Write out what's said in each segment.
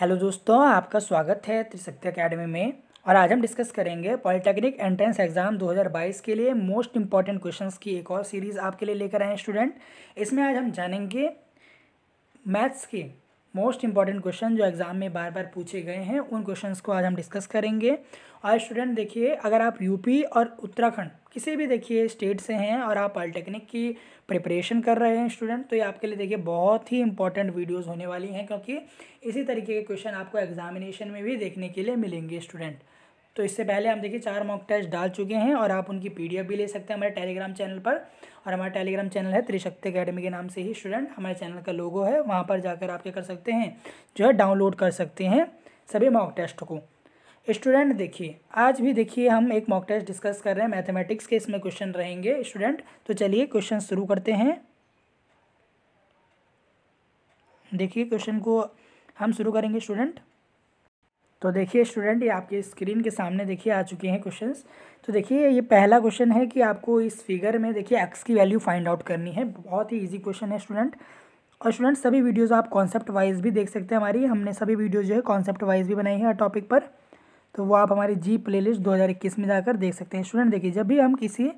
hello दोस्तों आपका स्वागत है त्रिशक्ति अकेडमी में और आज हम डिस्कस करेंगे पॉलिटेक्निक एंट्रेंस एग्ज़ाम 2022 के लिए मोस्ट इंपॉर्टेंट क्वेश्चंस की एक और सीरीज़ आपके लिए लेकर आए हैं स्टूडेंट इसमें आज हम जानेंगे मैथ्स के मोस्ट इंपॉर्टेंट क्वेश्चन जो एग्ज़ाम में बार बार पूछे गए हैं उन क्वेश्चंस को आज हम डिस्कस करेंगे और स्टूडेंट देखिए अगर आप यूपी और उत्तराखंड किसी भी देखिए स्टेट से हैं और आप पॉलिटेक्निक की प्रिपरेशन कर रहे हैं स्टूडेंट तो ये आपके लिए देखिए बहुत ही इंपॉर्टेंट वीडियोस होने वाली हैं क्योंकि इसी तरीके के क्वेश्चन आपको एग्जामिनेशन में भी देखने के लिए मिलेंगे स्टूडेंट तो इससे पहले हम देखिए चार मॉक टेस्ट डाल चुके हैं और आप उनकी पी भी ले सकते हैं हमारे टेलीग्राम चैनल पर और हमारा टेलीग्राम चैनल है त्रिशक्ति अकेडमी के नाम से ही स्टूडेंट हमारे चैनल का लोगो है वहाँ पर जाकर आप क्या कर सकते हैं जो है डाउनलोड कर सकते हैं सभी मॉक टेस्ट को स्टूडेंट देखिए आज भी देखिए हम एक मॉक टेस्ट डिस्कस कर रहे हैं मैथमेटिक्स के इसमें क्वेश्चन रहेंगे स्टूडेंट तो चलिए क्वेश्चन शुरू करते हैं देखिए क्वेश्चन को हम शुरू करेंगे स्टूडेंट तो देखिए स्टूडेंट ये आपके स्क्रीन के सामने देखिए आ चुके हैं क्वेश्चंस तो देखिए ये पहला क्वेश्चन है कि आपको इस फिगर में देखिए एक्स की वैल्यू फाइंड आउट करनी है बहुत ही इजी क्वेश्चन है स्टूडेंट और स्टूडेंट सभी वीडियोज़ आप कॉन्सेप्ट वाइज भी देख सकते हैं हमारी हमने सभी वीडियो जो है कॉन्सेप्ट वाइज भी बनाई है टॉपिक पर तो वो आप हमारी जी प्लेलिस्ट 2021 में जाकर देख सकते हैं स्टूडेंट देखिए जब भी हम किसी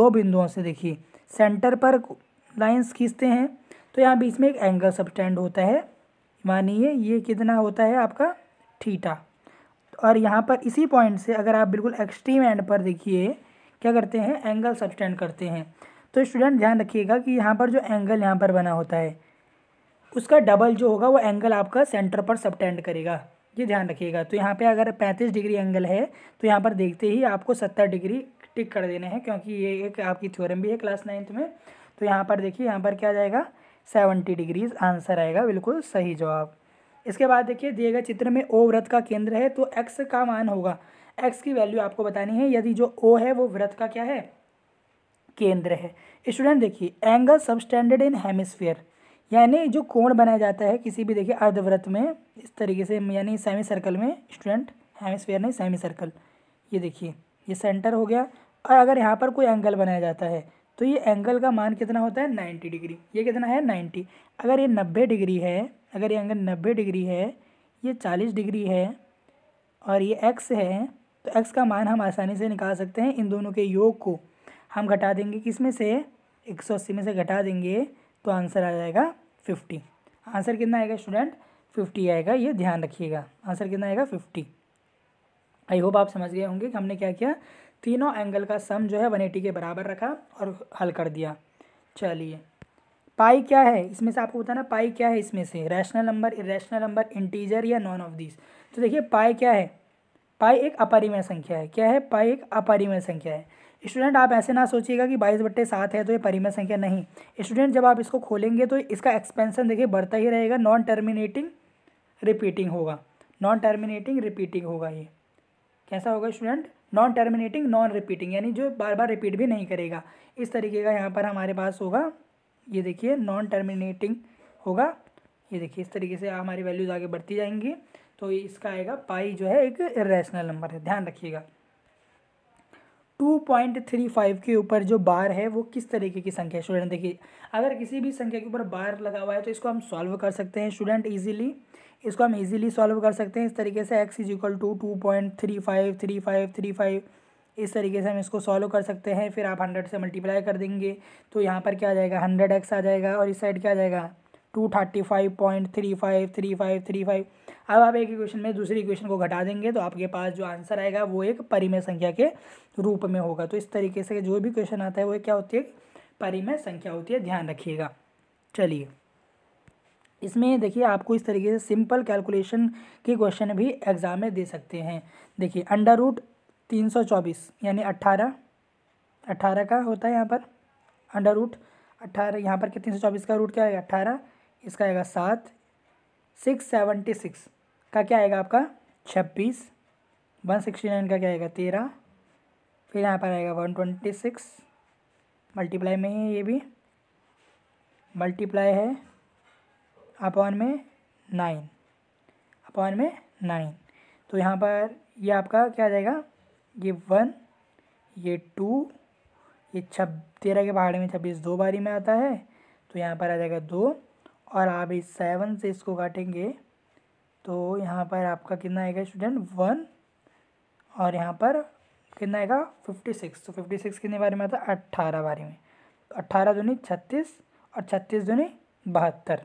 दो बिंदुओं से देखिए सेंटर पर लाइंस खींचते हैं तो यहाँ बीच में एक एंगल सबस्टैंड होता है मानिए ये कितना होता है आपका ठीटा और यहाँ पर इसी पॉइंट से अगर आप बिल्कुल एक्सट्रीम एंड पर देखिए क्या करते हैं एंगल सबस्टैंड करते हैं तो स्टूडेंट ध्यान रखिएगा कि यहाँ पर जो एंगल यहाँ पर बना होता है उसका डबल जो होगा वो एंगल आपका सेंटर पर सबटेंड करेगा ये ध्यान रखिएगा तो यहाँ पे अगर पैंतीस डिग्री एंगल है तो यहाँ पर देखते ही आपको सत्तर डिग्री टिक कर देने हैं क्योंकि ये एक आपकी थ्योरम भी है क्लास नाइन्थ में तो यहाँ पर देखिए यहाँ पर क्या जाएगा सेवेंटी डिग्रीज आंसर आएगा बिल्कुल सही जवाब इसके बाद देखिए दिए गए चित्र में ओ व्रत का केंद्र है तो एक्स का मान होगा एक्स की वैल्यू आपको बतानी है यदि जो ओ है वो व्रत का क्या है केंद्र है स्टूडेंट देखिए एंगल सबस्टैंडर्ड इन हेमिसफेयर यानी जो कोण बनाया जाता है किसी भी देखिए अर्धव्रत में इस तरीके से यानी सेमी सर्कल में स्टूडेंट हेमिसफेयर नहीं सेमी सर्कल ये देखिए ये सेंटर हो गया और अगर यहाँ पर कोई एंगल बनाया जाता है तो ये एंगल का मान कितना होता है नाइन्टी डिग्री ये कितना है नाइन्टी अगर ये नब्बे डिग्री है अगर ये एंगल नब्बे डिग्री है ये चालीस डिग्री है और ये एक्स है तो एक्स का मान हम आसानी से निकाल सकते हैं इन दोनों के योग को हम घटा देंगे किस में से एक सौ अस्सी में से घटा देंगे तो आंसर आ जाएगा फिफ्टी आंसर कितना आएगा स्टूडेंट फिफ्टी आएगा ये ध्यान रखिएगा आंसर कितना आएगा फिफ्टी आई होप आप समझ गए होंगे कि हमने क्या किया तीनों एंगल का सम जो है वन एटी के बराबर रखा और हल कर दिया चलिए पाई क्या है इसमें से आपको बताना पाई क्या है इसमें से rational number irrational number integer या नॉन ऑफ दिस तो देखिए पाई क्या है पाई एक अपरिमेय संख्या है क्या है पाई एक अपरिमेय संख्या है स्टूडेंट आप ऐसे ना सोचिएगा कि बाईस बट्टे सात है तो ये परिमेय संख्या नहीं स्टूडेंट जब आप इसको खोलेंगे तो इसका एक्सपेंसन देखिए बढ़ता ही रहेगा नॉन टर्मिनेटिंग रिपीटिंग होगा नॉन टर्मिनेटिंग रिपीटिंग होगा ये कैसा होगा student non terminating non repeating यानी जो बार बार रिपीट भी नहीं करेगा इस तरीके का यहाँ पर हमारे पास होगा ये देखिए नॉन टर्मिनेटिंग होगा ये देखिए इस तरीके से हमारी वैल्यूज़ आगे बढ़ती जाएंगी तो इसका आएगा पाई जो है एक रैशनल नंबर है ध्यान रखिएगा 2.35 के ऊपर जो बार है वो किस तरीके की संख्या है स्टूडेंट देखिए अगर किसी भी संख्या के ऊपर बार लगा हुआ है तो इसको हम सॉल्व कर सकते हैं स्टूडेंट इजीली इसको हम इजीली सॉल्व कर सकते हैं इस तरीके से x is equal to two point three five three five three five इस तरीके से हम इसको सॉल्व कर सकते हैं फिर आप हंड्रेड से मल्टीप्लाई कर देंगे तो यहाँ पर क्या आ जाएगा हंड्रेड एक्स आ जाएगा और इस साइड क्या आ जाएगा two thirty five point three five three five three five अब आप एक इक्वेशन में दूसरी इक्वेशन को घटा देंगे तो आपके पास जो आंसर आएगा वो एक परिमेय संख्या के रूप में होगा तो इस तरीके से जो भी क्वेश्चन आता है वो क्या होती है परिमेय संख्या होती है ध्यान रखिएगा चलिए इसमें देखिए आपको इस तरीके से सिंपल कैलकुलेशन के क्वेश्चन भी एग्ज़ाम में दे सकते हैं देखिए अंडर रूट तीन सौ चौबीस यानी अट्ठारह अट्ठारह का होता है यहाँ पर अंडर रूट अट्ठारह यहाँ पर तीन सौ चौबीस का रूट क्या है अट्ठारह इसका आएगा सात सिक्स सेवेंटी सिक्स का क्या आएगा आपका छब्बीस वन सिक्सटी नाइन का क्या आएगा तेरह फिर यहाँ पर आएगा वन ट्वेंटी सिक्स मल्टीप्लाई में है ये भी मल्टीप्लाई है अपॉन में नाइन अपॉन में नाइन तो यहाँ पर ये आपका क्या आ जाएगा ये वन ये टू ये छब तेरह के पहाड़े में छब्बीस दो बारी में आता है तो यहाँ पर आ जाएगा दो और आप इस सेवन से इसको काटेंगे तो यहाँ पर आपका कितना आएगा स्टूडेंट वन और यहाँ पर कितना आएगा फिफ्टी सिक्स तो फिफ्टी सिक्स कितने बारे में आता है अट्ठारह बारे में तो अट्ठारह दूनी छत्तीस और छत्तीस दूनी बहत्तर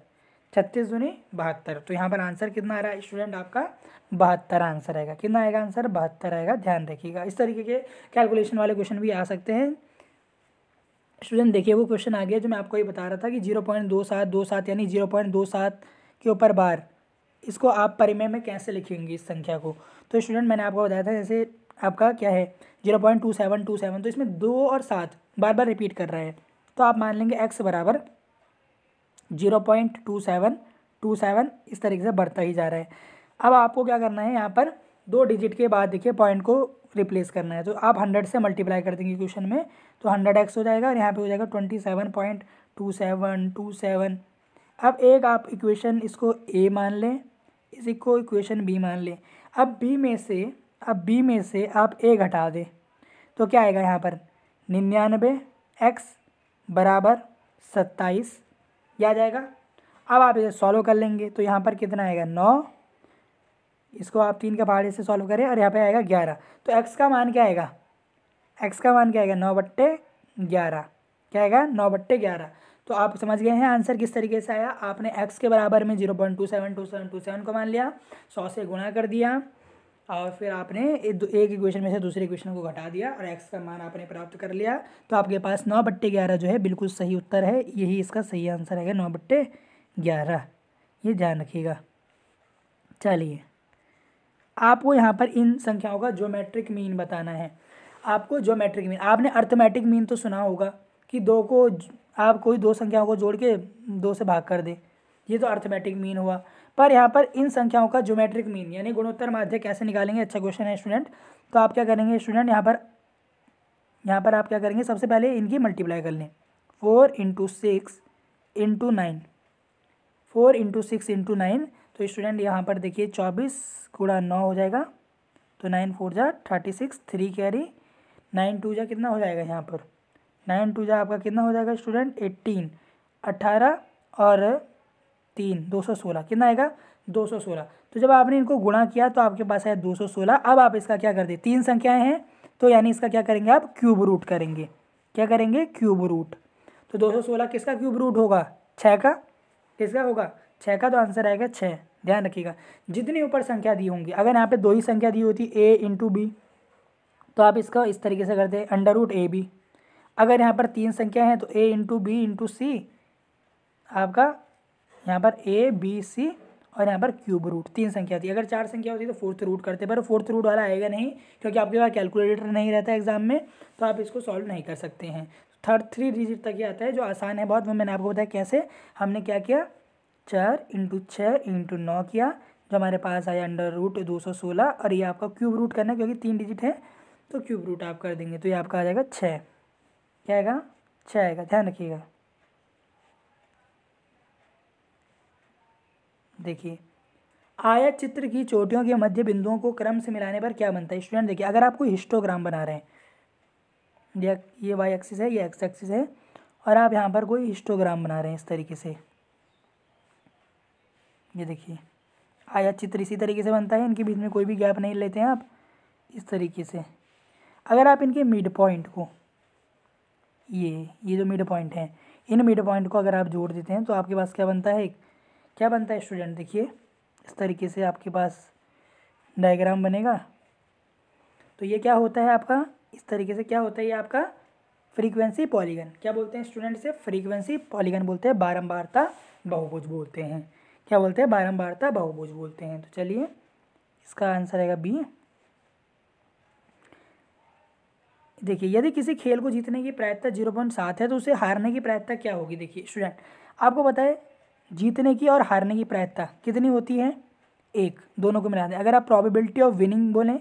छत्तीस दूनी बहत्तर तो यहाँ पर आंसर कितना आ रहा है स्टूडेंट आपका बहत्तर आंसर आएगा कितना आएगा आंसर बहत्तर आएगा ध्यान रखिएगा इस तरीके के कैलकुलेशन वाले क्वेश्चन भी आ सकते हैं स्टूडेंट देखिए वो क्वेश्चन आ गया जो मैं आपको ये बता रहा था कि जीरो पॉइंट दो सात दो सात यानी जीरो पॉइंट दो सात के ऊपर बार इसको आप परिमेय में कैसे लिखेंगे इस संख्या को तो स्टूडेंट मैंने आपको बताया था जैसे आपका क्या है zero point two seven two seven तो इसमें दो और सात बार बार रिपीट कर रहा है तो आप मान लेंगे एक्स बराबर zero point two seven two seven इस तरीके से बढ़ता ही जा रहा है अब आपको क्या करना है यहाँ पर दो डिजिट के बाद देखिए पॉइंट को रिप्लेस करना है तो आप हंड्रेड से मल्टीप्लाई कर देंगे क्वेश्चन में तो हंड्रेड एक्स हो जाएगा और यहाँ पे हो जाएगा twenty seven point two seven two seven अब एक आप इक्वेशन इसको ए मान लें इसी को इक्वेशन बी मान लें अब बी में से अब बी में से आप ए घटा दें तो क्या आएगा यहाँ पर निन्यानवे एक्स बराबर सत्ताईस या आ जाएगा अब आप इसे सॉल्व कर लेंगे तो यहाँ पर कितना आएगा नौ इसको आप तीन के पहाड़े से सॉल्व करें और यहाँ पे आएगा ग्यारह तो एक्स का मान क्या आएगा एक्स का मान क्या आएगा नौ बट्टे ग्यारह क्या आएगा नौ बट्टे ग्यारह तो आप समझ गए हैं आंसर किस तरीके से आया आपने एक्स के बराबर में zero point two seven two seven two seven को मान लिया सौ से गुणा कर दिया और फिर आपने एक इक्वेशन में से दूसरे इक्वेशन को घटा दिया और एक्स का मान आपने प्राप्त कर लिया तो आपके पास नौ बट्टे ग्यारह जो है बिल्कुल सही उत्तर है यही इसका सही आंसर है नौ बट्टे ग्यारह ये ध्यान रखिएगा चलिए आपको यहाँ पर इन संख्याओं का ज्योमेट्रिक मीन बताना है आपको ज्योमेट्रिक मीन आपने अर्थमेटिक मीन तो सुना होगा कि दो को आप कोई दो संख्याओं को जोड़ के दो से भाग कर दे ये तो अर्थमेटिक मीन हुआ पर यहाँ पर इन संख्याओं का ज्योमेट्रिक मीन यानी गुणोत्तर माध्य कैसे निकालेंगे अच्छा क्वेश्चन है स्टूडेंट तो आप क्या करेंगे स्टूडेंट यहाँ पर यहाँ पर आप क्या करेंगे सबसे पहले इनकी मल्टीप्लाई कर लें four into six into nine four into six into nine तो स्टूडेंट यहाँ पर देखिए चौबीस गुड़ा नौ हो जाएगा तो नाइन फोर जा thirty six three carry nine two जा कितना हो जाएगा यहाँ पर नाइन टू जा आपका कितना हो जाएगा स्टूडेंट एट्टीन अट्ठारह और तीन दो सौ सोलह कितना आएगा दो सौ सोलह तो जब आपने इनको गुणा किया तो आपके पास आया दो सौ सोलह अब आप इसका क्या कर दें तीन संख्याएँ हैं तो यानी इसका क्या करेंगे आप क्यूब रूट करेंगे क्या करेंगे क्यूब रूट तो दो सौ सोलह किसका क्यूब रूट होगा छः का किसका होगा छः का तो आंसर आएगा छः ध्यान रखिएगा जितनी ऊपर संख्या दी होंगी अगर यहाँ पे दो ही संख्या दी होती ए इंटू बी तो आप इसका इस तरीके से करते हैं अंडर रूट ए बी अगर यहाँ पर तीन संख्या है तो A into B into C आपका यहाँ पर ए बी सी और यहाँ पर क्यूब रूट तीन संख्या थी अगर चार संख्या होती तो फोर्थ रूट करते पर फोर्थ रूट वाला आएगा नहीं क्योंकि आपके पास कैलकुलेटर नहीं रहता एग्जाम में तो आप इसको सॉल्व नहीं कर सकते हैं थर्ड थ्री डिजिट तक ही आता है जो आसान है बहुत वो मैंने आपको बताया कैसे हमने क्या किया चार इंटू छः इंटू नौ किया जो हमारे पास आया अंडर रूट दो सौ सोलह और ये आपका क्यूब रूट करना है क्योंकि तीन डिजिट है तो क्यूब रूट आप कर देंगे तो ये आपका आ जाएगा छः क्या आएगा छः आएगा ध्यान रखिएगा देखिए आया चित्र की चोटियों के मध्य बिंदुओं को क्रम से मिलाने पर क्या बनता है स्टूडेंट देखिए अगर आप कोई हिस्टोग्राम बना रहे हैं ये वाई एक्सिस है ये एक्स एक्सिस है और आप यहाँ पर कोई हिस्टोग्राम बना रहे हैं इस तरीके से ये देखिए आया चित्र इसी तरीके से बनता है इनके बीच में कोई भी गैप नहीं लेते हैं आप इस तरीके से अगर आप इनके मिड पॉइंट को ये ये जो मिड पॉइंट हैं इन मिड पॉइंट को अगर आप जोड़ देते हैं तो आपके पास क्या बनता है क्या बनता है स्टूडेंट देखिए इस तरीके से आपके पास डायग्राम बनेगा तो ये क्या होता है आपका इस तरीके से क्या होता है ये आपका फ्रीक्वेंसी पॉलीगन क्या बोलते हैं स्टूडेंट से फ्रीक्वेंसी पॉलीगन बोलते हैं बारम्बारता बहुभुज बोलते हैं क्या बोलते हैं बारम्बारता बहुभुज बोलते हैं तो चलिए इसका आंसर आएगा बी देखिए यदि किसी खेल को जीतने की प्रायता जीरो पॉइंट सात है तो उसे हारने की प्रायता क्या होगी देखिए स्टूडेंट आपको बताए जीतने की और हारने की प्रायता कितनी होती है एक दोनों को मिला दें अगर आप प्रॉबिलिटी ऑफ विनिंग बोलें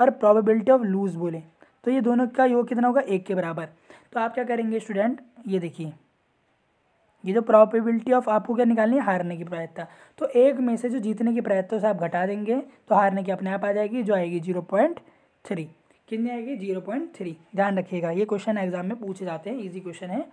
और प्रॉबिलिटी ऑफ लूज बोलें तो ये दोनों का योग कितना होगा एक के बराबर तो आप क्या करेंगे स्टूडेंट ये देखिए ये जो प्रॉबिबिलिटी ऑफ आपको क्या निकालनी है हारने की प्रायता तो एक में से जो जीतने की प्रायता उसे आप घटा देंगे तो हारने की अपने आप आ जाएगी जो आएगी जीरो पॉइंट थ्री कितनी आएगी जीरो पॉइंट थ्री ध्यान रखिएगा ये क्वेश्चन एग्जाम में पूछे जाते हैं इजी क्वेश्चन है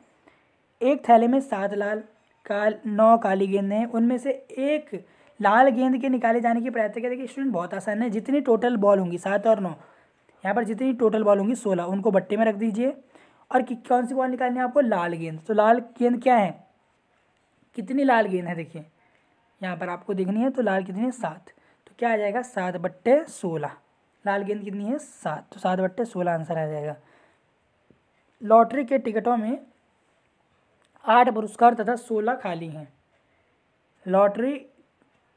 एक थैले में सात लाल काल नौ काली गेंद हैं उनमें से एक लाल गेंद के निकाले जाने की प्रायता क्या देखिए स्टूडेंट बहुत आसान है जितनी टोटल बॉल होंगी सात और नौ यहाँ पर जितनी टोटल बॉल होंगी सोलह उनको बट्टे में रख दीजिए और कौन सी बॉल निकालनी है आपको लाल गेंद तो लाल गेंद क्या है कितनी लाल गेंद है देखिए यहाँ पर आपको देखनी है तो लाल कितनी है सात तो क्या आ जाएगा सात बट्टे सोलह लाल गेंद कितनी है सात तो सात बट्टे सोलह आंसर आ जाएगा लॉटरी के टिकटों में आठ पुरस्कार तथा सोलह खाली हैं लॉटरी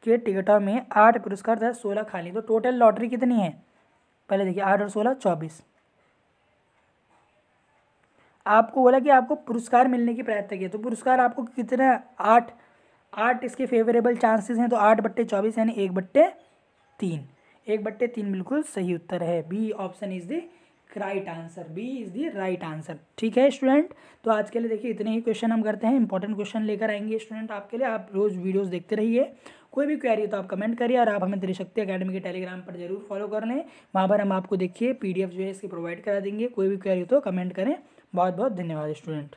के टिकटों में आठ पुरस्कार तथा सोलह खाली तो टोटल लॉटरी कितनी है पहले देखिए आठ और सोलह चौबीस आपको बोला कि आपको पुरस्कार मिलने की प्रयत्न किया तो पुरस्कार आपको कितना आठ आठ इसके फेवरेबल चांसेस हैं तो आठ बट्टे चौबीस यानी एक बट्टे तीन एक बट्टे तीन बिल्कुल सही उत्तर है B option is the right answer B is the right answer ठीक है स्टूडेंट तो आज के लिए देखिए इतने ही क्वेश्चन हम करते हैं इंपॉर्टेंट क्वेश्चन लेकर आएंगे स्टूडेंट आपके लिए आप रोज़ वीडियोस देखते रहिए कोई भी क्वेरी तो आप कमेंट करिए और आप हमें त्रिशक्ति अकेडमी के टेलीग्राम पर जरूर फॉलो कर लें वहाँ पर हम आपको देखिए पी जो है इसकी प्रोवाइड करा देंगे कोई भी क्वेरी तो कमेंट करें बहुत बहुत धन्यवाद स्टूडेंट